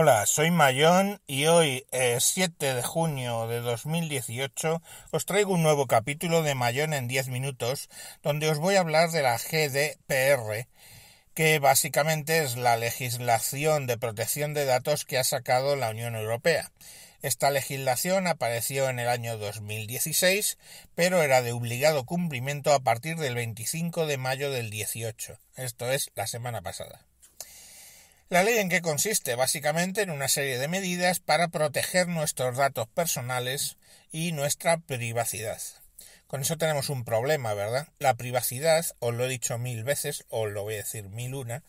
Hola, soy Mayón y hoy, 7 eh, de junio de 2018, os traigo un nuevo capítulo de Mayón en 10 minutos, donde os voy a hablar de la GDPR, que básicamente es la legislación de protección de datos que ha sacado la Unión Europea. Esta legislación apareció en el año 2016, pero era de obligado cumplimiento a partir del 25 de mayo del 18, esto es la semana pasada. La ley en qué consiste básicamente en una serie de medidas para proteger nuestros datos personales y nuestra privacidad. Con eso tenemos un problema, ¿verdad? La privacidad, os lo he dicho mil veces, os lo voy a decir mil una,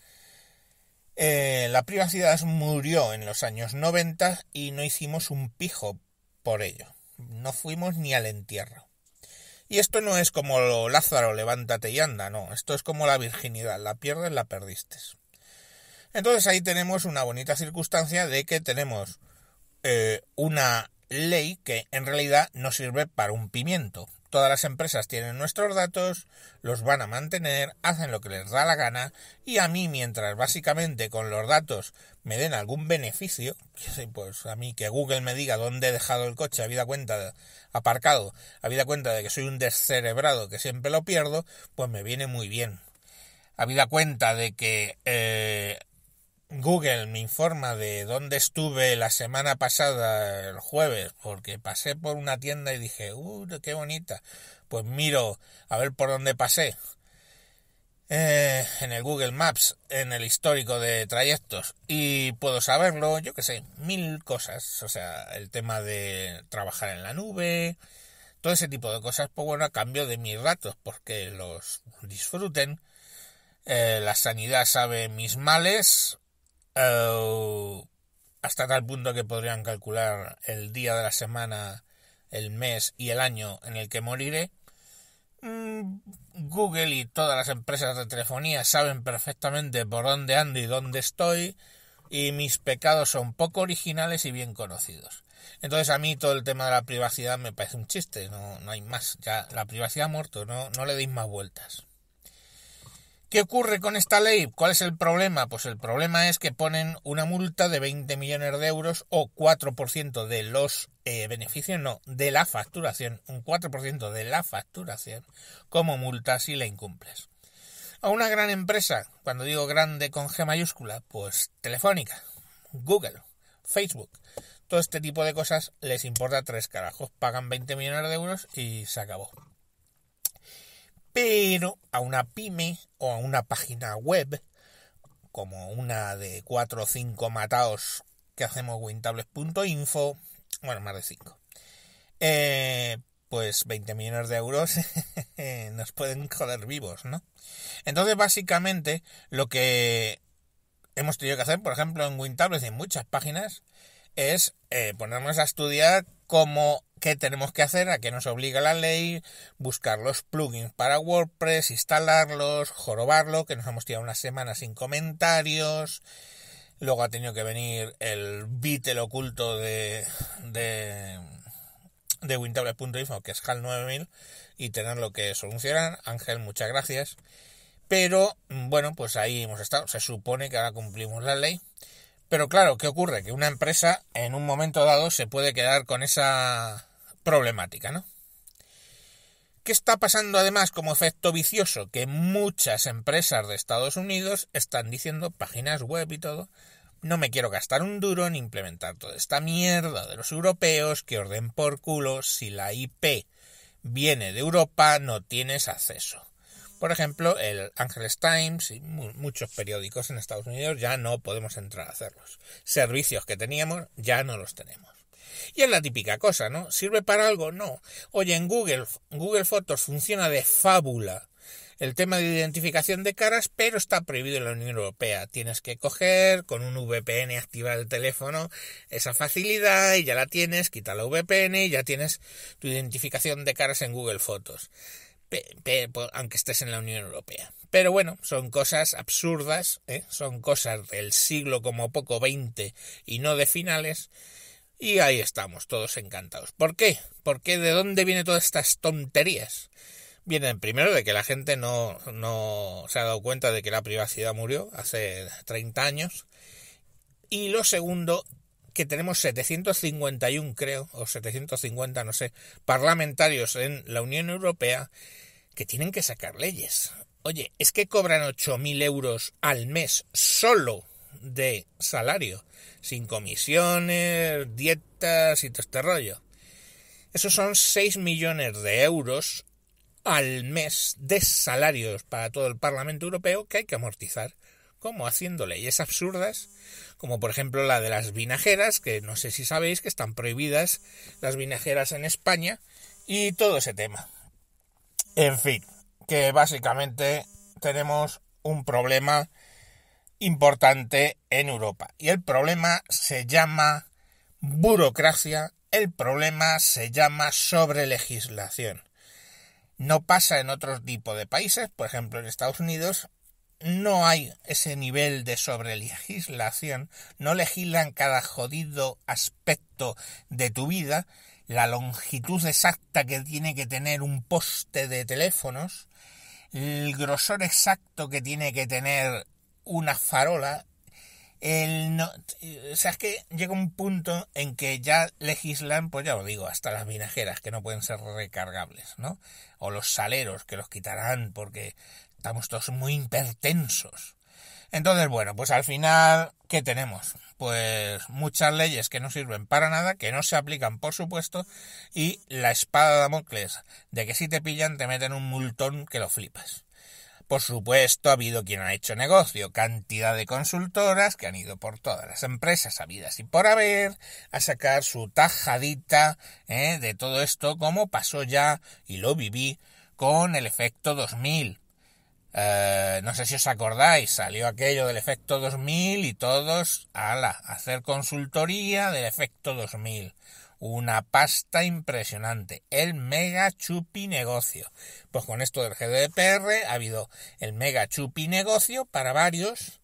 eh, la privacidad murió en los años 90 y no hicimos un pijo por ello. No fuimos ni al entierro. Y esto no es como Lázaro, levántate y anda, no. Esto es como la virginidad, la pierdes, la perdiste. Entonces ahí tenemos una bonita circunstancia de que tenemos eh, una ley que en realidad no sirve para un pimiento. Todas las empresas tienen nuestros datos, los van a mantener, hacen lo que les da la gana y a mí mientras básicamente con los datos me den algún beneficio, pues a mí que Google me diga dónde he dejado el coche, habida cuenta de, aparcado, habida cuenta de que soy un descerebrado que siempre lo pierdo, pues me viene muy bien. Habida cuenta de que eh, Google me informa de dónde estuve la semana pasada, el jueves, porque pasé por una tienda y dije, ¡uh, qué bonita! Pues miro a ver por dónde pasé. Eh, en el Google Maps, en el histórico de trayectos, y puedo saberlo, yo qué sé, mil cosas. O sea, el tema de trabajar en la nube, todo ese tipo de cosas, pues bueno, a cambio de mis ratos, porque los disfruten. Eh, la sanidad sabe mis males, eh, hasta tal punto que podrían calcular el día de la semana, el mes y el año en el que moriré. Mm, Google y todas las empresas de telefonía saben perfectamente por dónde ando y dónde estoy y mis pecados son poco originales y bien conocidos. Entonces a mí todo el tema de la privacidad me parece un chiste, no, hay más, ya la privacidad ha muerto, no, no le deis más vueltas. ¿Qué ocurre con esta ley? ¿Cuál es el problema? Pues el problema es que ponen una multa de 20 millones de euros o 4% de los eh, beneficios, no, de la facturación, un 4% de la facturación como multa si la incumples. A una gran empresa, cuando digo grande con G mayúscula, pues Telefónica, Google, Facebook, todo este tipo de cosas les importa tres carajos, pagan 20 millones de euros y se acabó pero a una pyme o a una página web, como una de cuatro o cinco mataos que hacemos wintables.info, bueno, más de 5, eh, pues 20 millones de euros nos pueden joder vivos, ¿no? Entonces, básicamente, lo que hemos tenido que hacer, por ejemplo, en Wintables y en muchas páginas, es eh, ponernos a estudiar cómo ¿Qué tenemos que hacer? ¿A qué nos obliga la ley? Buscar los plugins para WordPress, instalarlos, jorobarlo, que nos hemos tirado una semana sin comentarios. Luego ha tenido que venir el Beatle oculto de, de, de que es HAL 9000, y tenerlo que solucionar. Ángel, muchas gracias. Pero bueno, pues ahí hemos estado. Se supone que ahora cumplimos la ley. Pero claro, ¿qué ocurre? Que una empresa en un momento dado se puede quedar con esa problemática, ¿no? ¿Qué está pasando además como efecto vicioso? Que muchas empresas de Estados Unidos están diciendo, páginas web y todo, no me quiero gastar un duro en implementar toda esta mierda de los europeos que orden por culo si la IP viene de Europa no tienes acceso. Por ejemplo, el Angeles Times y muchos periódicos en Estados Unidos ya no podemos entrar a hacerlos. Servicios que teníamos ya no los tenemos. Y es la típica cosa, ¿no? ¿Sirve para algo? No. Oye, en Google, Google Fotos funciona de fábula el tema de identificación de caras, pero está prohibido en la Unión Europea. Tienes que coger con un VPN activar el teléfono esa facilidad y ya la tienes, quita la VPN y ya tienes tu identificación de caras en Google Fotos, pues, aunque estés en la Unión Europea. Pero bueno, son cosas absurdas, ¿eh? son cosas del siglo como poco veinte y no de finales y ahí estamos, todos encantados. ¿Por qué? ¿Por qué? de dónde vienen todas estas tonterías? Vienen primero de que la gente no, no se ha dado cuenta de que la privacidad murió hace 30 años. Y lo segundo, que tenemos 751, creo, o 750, no sé, parlamentarios en la Unión Europea que tienen que sacar leyes. Oye, es que cobran 8.000 euros al mes solo de salario, sin comisiones, dietas y todo este rollo. Esos son 6 millones de euros al mes de salarios para todo el Parlamento Europeo que hay que amortizar, como haciendo leyes absurdas, como por ejemplo la de las vinajeras, que no sé si sabéis que están prohibidas las vinajeras en España, y todo ese tema. En fin, que básicamente tenemos un problema importante en Europa. Y el problema se llama burocracia, el problema se llama sobrelegislación. No pasa en otro tipo de países, por ejemplo en Estados Unidos, no hay ese nivel de sobrelegislación, no legislan cada jodido aspecto de tu vida, la longitud exacta que tiene que tener un poste de teléfonos, el grosor exacto que tiene que tener una farola. El no, o sea, que llega un punto en que ya legislan, pues ya lo digo, hasta las vinajeras que no pueden ser recargables, ¿no? O los saleros que los quitarán porque estamos todos muy hipertensos. Entonces, bueno, pues al final, ¿qué tenemos? Pues muchas leyes que no sirven para nada, que no se aplican, por supuesto, y la espada de Damocles de que si te pillan te meten un multón que lo flipas. Por supuesto, ha habido quien ha hecho negocio, cantidad de consultoras que han ido por todas las empresas habidas y por haber a sacar su tajadita ¿eh? de todo esto, como pasó ya y lo viví con el efecto 2000. Eh, no sé si os acordáis, salió aquello del efecto 2000 y todos, ala, hacer consultoría del efecto 2000 una pasta impresionante, el mega chupi negocio. Pues con esto del GDPR ha habido el mega chupi negocio para varios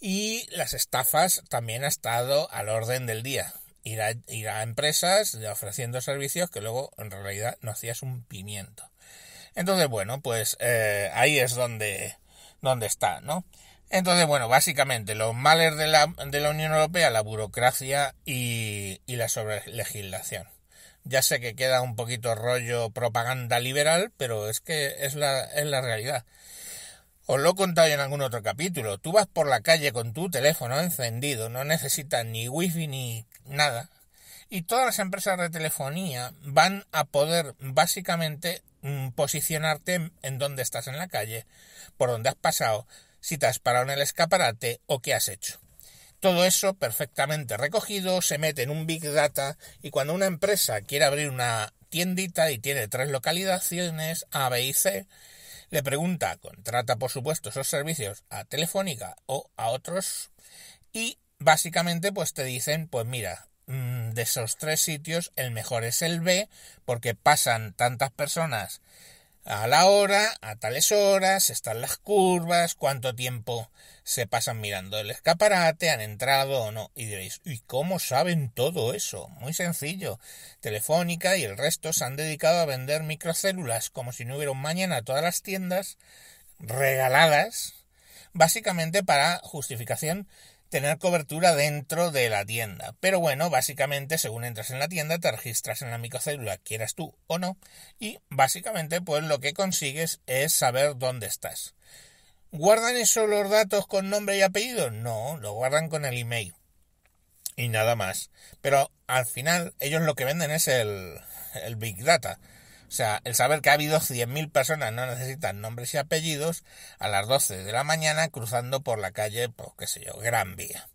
y las estafas también ha estado al orden del día. Ir a, empresas ofreciendo servicios que luego en realidad no hacías un pimiento. Entonces, bueno, pues eh, ahí es donde, donde está, ¿no? Entonces, bueno, básicamente los males de la, de la Unión Europea, la burocracia y, y la sobrelegislación. Ya sé que queda un poquito rollo propaganda liberal, pero es que es la, es la realidad. Os lo he contado en algún otro capítulo. Tú vas por la calle con tu teléfono encendido, no necesitas ni wifi ni nada. Y todas las empresas de telefonía van a poder básicamente mm, posicionarte en donde estás en la calle, por donde has pasado, si te has parado en el escaparate o qué has hecho. Todo eso perfectamente recogido se mete en un Big Data y cuando una empresa quiere abrir una tiendita y tiene tres localizaciones A, B y C, le pregunta, contrata por supuesto esos servicios a Telefónica o a otros y básicamente pues te dicen, pues mira, mm, de esos tres sitios el mejor es el B porque pasan tantas personas a la hora, a tales horas, están las curvas, cuánto tiempo se pasan mirando el escaparate, han entrado o no. Y diréis, ¿y cómo saben todo eso? Muy sencillo. Telefónica y el resto se han dedicado a vender microcélulas como si no hubiera un mañana a todas las tiendas regaladas, básicamente para justificación tener cobertura dentro de la tienda. Pero bueno, básicamente, según entras en la tienda, te registras en la microcélula, quieras tú o no, y básicamente, pues lo que consigues es saber dónde estás. ¿Guardan eso los datos con nombre y apellido? No, lo guardan con el email. Y nada más. Pero al final, ellos lo que venden es el, el Big Data. O sea, el saber que ha habido 100.000 personas no necesitan nombres y apellidos a las 12 de la mañana cruzando por la calle, pues qué sé yo, Gran Vía.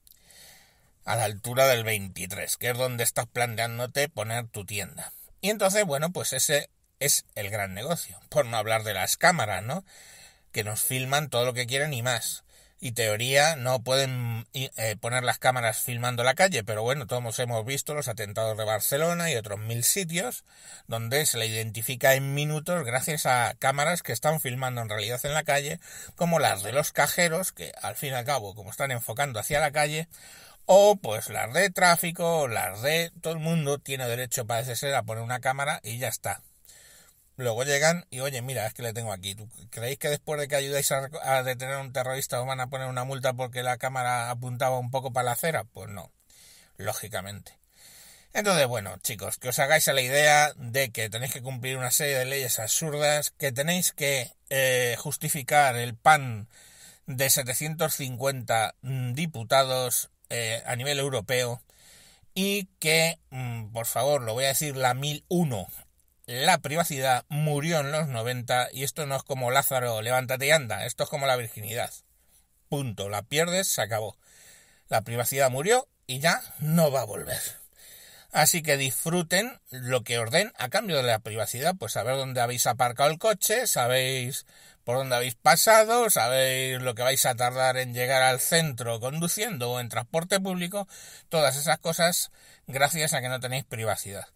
A la altura del 23, que es donde estás planteándote poner tu tienda. Y entonces, bueno, pues ese es el gran negocio. Por no hablar de las cámaras, ¿no? Que nos filman todo lo que quieren y más y teoría no pueden eh, poner las cámaras filmando la calle, pero bueno, todos hemos visto los atentados de Barcelona y otros mil sitios donde se le identifica en minutos gracias a cámaras que están filmando en realidad en la calle, como las de los cajeros, que al fin y al cabo, como están enfocando hacia la calle, o pues las de tráfico, las de todo el mundo tiene derecho, parece ser, a poner una cámara y ya está. Luego llegan y, oye, mira, es que le tengo aquí. ¿Tú ¿Creéis que después de que ayudáis a, detener a un terrorista os van a poner una multa porque la cámara apuntaba un poco para la acera? Pues no, lógicamente. Entonces, bueno, chicos, que os hagáis a la idea de que tenéis que cumplir una serie de leyes absurdas, que tenéis que eh, justificar el pan de 750 mm, diputados eh, a nivel europeo y que, mm, por favor, lo voy a decir la 1001, la privacidad murió en los 90 y esto no es como Lázaro, levántate y anda, esto es como la virginidad. Punto, la pierdes, se acabó. La privacidad murió y ya no va a volver. Así que disfruten lo que orden a cambio de la privacidad, pues saber dónde habéis aparcado el coche, sabéis por dónde habéis pasado, sabéis lo que vais a tardar en llegar al centro conduciendo o en transporte público, todas esas cosas gracias a que no tenéis privacidad.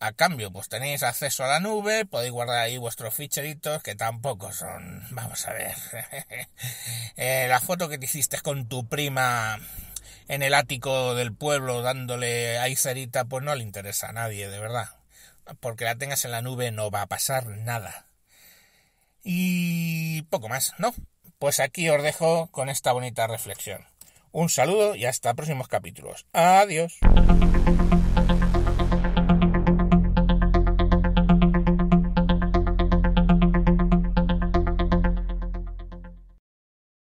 A cambio, pues tenéis acceso a la nube, podéis guardar ahí vuestros ficheritos, que tampoco son... Vamos a ver. Eh, la foto que te hiciste con tu prima en el ático del pueblo dándole ahí cerita, pues no le interesa a nadie, de verdad. Porque la tengas en la nube no va a pasar nada. Y poco más, ¿no? Pues aquí os dejo con esta bonita reflexión. Un saludo y hasta próximos capítulos. Adiós.